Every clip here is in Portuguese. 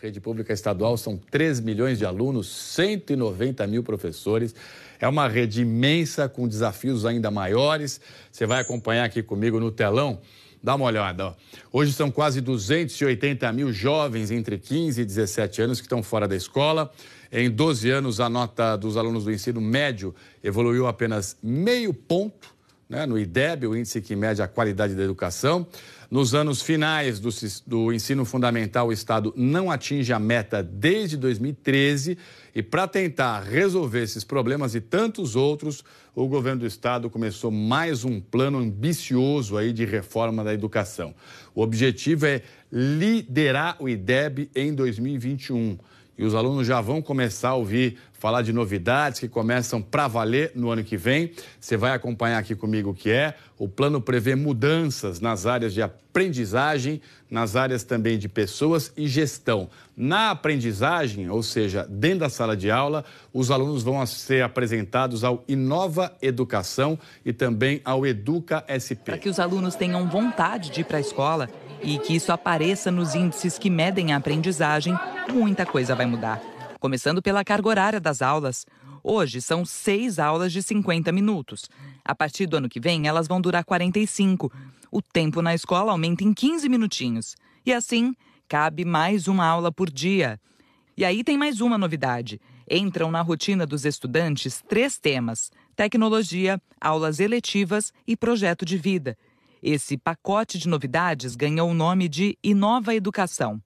Rede pública estadual são 3 milhões de alunos, 190 mil professores. É uma rede imensa, com desafios ainda maiores. Você vai acompanhar aqui comigo no telão. Dá uma olhada. Hoje são quase 280 mil jovens entre 15 e 17 anos que estão fora da escola. Em 12 anos, a nota dos alunos do ensino médio evoluiu apenas meio ponto né, no IDEB, o índice que mede a qualidade da educação. Nos anos finais do, do, ensino fundamental, o Estado não atinge a meta desde 2013. E para tentar resolver esses problemas e tantos outros, o governo do Estado começou mais um plano ambicioso aí de reforma da educação. O objetivo é liderar o IDEB em 2021. E os alunos já vão começar a ouvir falar de novidades que começam para valer no ano que vem. Você vai acompanhar aqui comigo o que é. O plano prevê mudanças nas áreas de aprendizagem, nas áreas também de pessoas e gestão. Na aprendizagem, ou seja, dentro da sala de aula, os alunos vão ser apresentados ao Inova Educação e também ao Educa SP. Para que os alunos tenham vontade de ir para a escola e que isso apareça nos índices que medem a aprendizagem, muita coisa vai mudar começando pela carga horária das aulas. Hoje são seis aulas de 50 minutos. A partir do ano que vem, elas vão durar 45. O tempo na escola aumenta em 15 minutinhos. E assim, cabe mais uma aula por dia. E aí tem mais uma novidade. Entram na rotina dos estudantes três temas: tecnologia, aulas eletivas e projeto de vida. Esse pacote de novidades ganhou o nome de Inova Educação.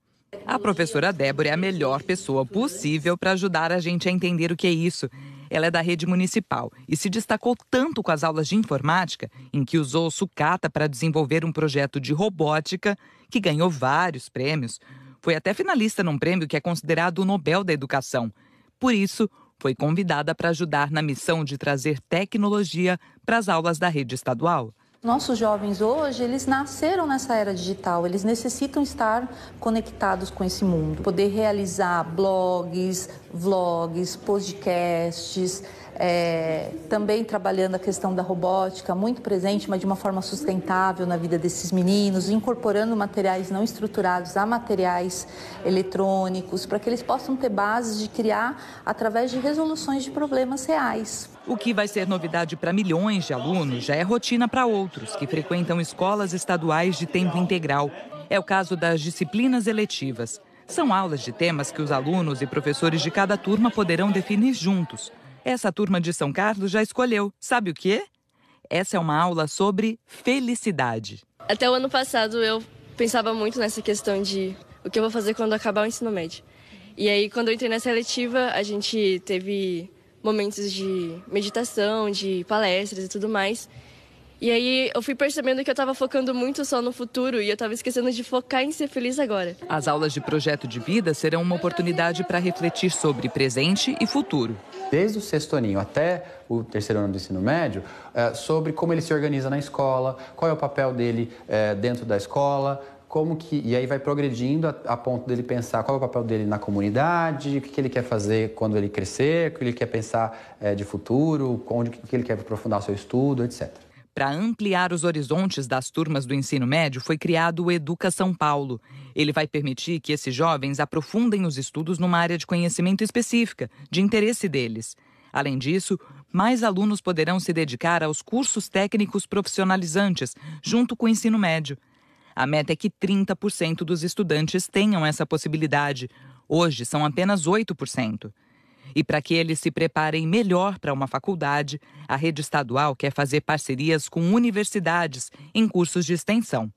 A professora Débora é a melhor pessoa possível para ajudar a gente a entender o que é isso. Ela é da rede municipal e se destacou tanto com as aulas de informática, em que usou sucata para desenvolver um projeto de robótica que ganhou vários prêmios. Foi até finalista num prêmio que é considerado o Nobel da Educação. Por isso, foi convidada para ajudar na missão de trazer tecnologia para as aulas da rede estadual. Nossos jovens hoje, eles nasceram nessa era digital, eles necessitam estar conectados com esse mundo, poder realizar blogs, vlogs, podcasts, é, também trabalhando a questão da robótica, muito presente, mas de uma forma sustentável na vida desses meninos, incorporando materiais não estruturados a materiais eletrônicos, para que eles possam ter bases de criar através de resoluções de problemas reais. O que vai ser novidade para milhões de alunos já é rotina para outros que frequentam escolas estaduais de tempo integral. É o caso das disciplinas eletivas. São aulas de temas que os alunos e professores de cada turma poderão definir juntos. Essa turma de São Carlos já escolheu. Sabe o quê? Essa é uma aula sobre felicidade. Até o ano passado eu pensava muito nessa questão de o que eu vou fazer quando acabar o ensino médio. E aí, quando eu entrei na seletiva, a gente teve momentos de meditação, de palestras e tudo mais. E aí eu fui percebendo que eu estava focando muito só no futuro e eu estava esquecendo de focar em ser feliz agora. As aulas de projeto de vida serão uma oportunidade para refletir sobre presente e futuro. Desde o sexto aninho até o terceiro ano do ensino médio, é, sobre como ele se organiza na escola, qual é o papel dele é, dentro da escola, como que. E aí vai progredindo a, a, ponto dele pensar qual é o papel dele na comunidade, o que, que ele quer fazer quando ele crescer, o que ele quer pensar é, de futuro, onde que ele quer aprofundar seu estudo, etc. Para ampliar os horizontes das turmas do ensino médio, foi criado o Educa São Paulo. Ele vai permitir que esses jovens aprofundem os estudos numa área de conhecimento específica, de interesse deles. Além disso, mais alunos poderão se dedicar aos cursos técnicos profissionalizantes, junto com o ensino médio. A meta é que 30% dos estudantes tenham essa possibilidade. Hoje, são apenas 8%. E para que eles se preparem melhor para uma faculdade, a rede estadual quer fazer parcerias com universidades em cursos de extensão.